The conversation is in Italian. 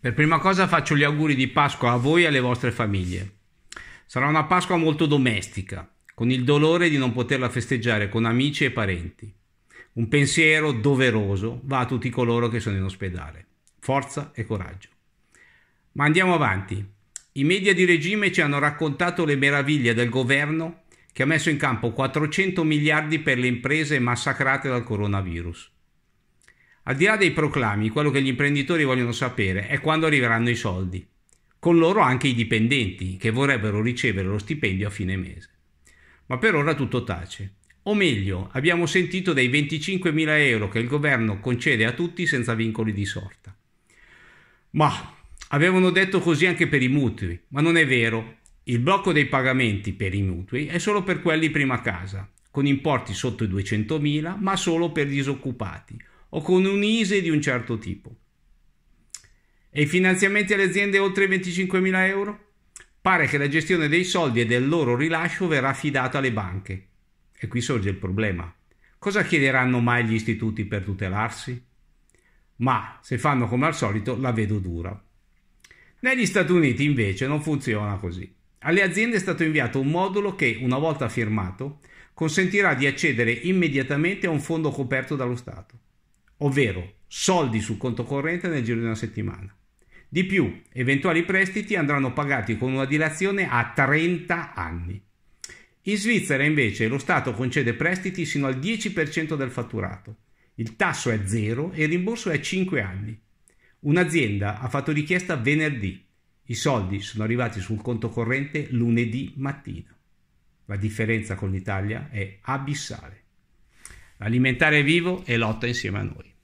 Per prima cosa faccio gli auguri di Pasqua a voi e alle vostre famiglie. Sarà una Pasqua molto domestica, con il dolore di non poterla festeggiare con amici e parenti. Un pensiero doveroso va a tutti coloro che sono in ospedale. Forza e coraggio. Ma andiamo avanti. I media di regime ci hanno raccontato le meraviglie del governo che ha messo in campo 400 miliardi per le imprese massacrate dal coronavirus. Al di là dei proclami, quello che gli imprenditori vogliono sapere è quando arriveranno i soldi. Con loro anche i dipendenti che vorrebbero ricevere lo stipendio a fine mese. Ma per ora tutto tace. O meglio, abbiamo sentito dei 25.000 euro che il governo concede a tutti senza vincoli di sorta. Ma avevano detto così anche per i mutui, ma non è vero. Il blocco dei pagamenti per i mutui è solo per quelli prima casa, con importi sotto i 200.000, ma solo per disoccupati o con un ISE di un certo tipo. E i finanziamenti alle aziende oltre i 25.000 euro? Pare che la gestione dei soldi e del loro rilascio verrà affidata alle banche. E qui sorge il problema. Cosa chiederanno mai gli istituti per tutelarsi? Ma, se fanno come al solito, la vedo dura. Negli Stati Uniti invece non funziona così. Alle aziende è stato inviato un modulo che, una volta firmato, consentirà di accedere immediatamente a un fondo coperto dallo Stato ovvero soldi sul conto corrente nel giro di una settimana. Di più, eventuali prestiti andranno pagati con una dilazione a 30 anni. In Svizzera invece lo Stato concede prestiti sino al 10% del fatturato. Il tasso è zero e il rimborso è 5 anni. Un'azienda ha fatto richiesta venerdì. I soldi sono arrivati sul conto corrente lunedì mattina. La differenza con l'Italia è abissale alimentare vivo e lotta insieme a noi.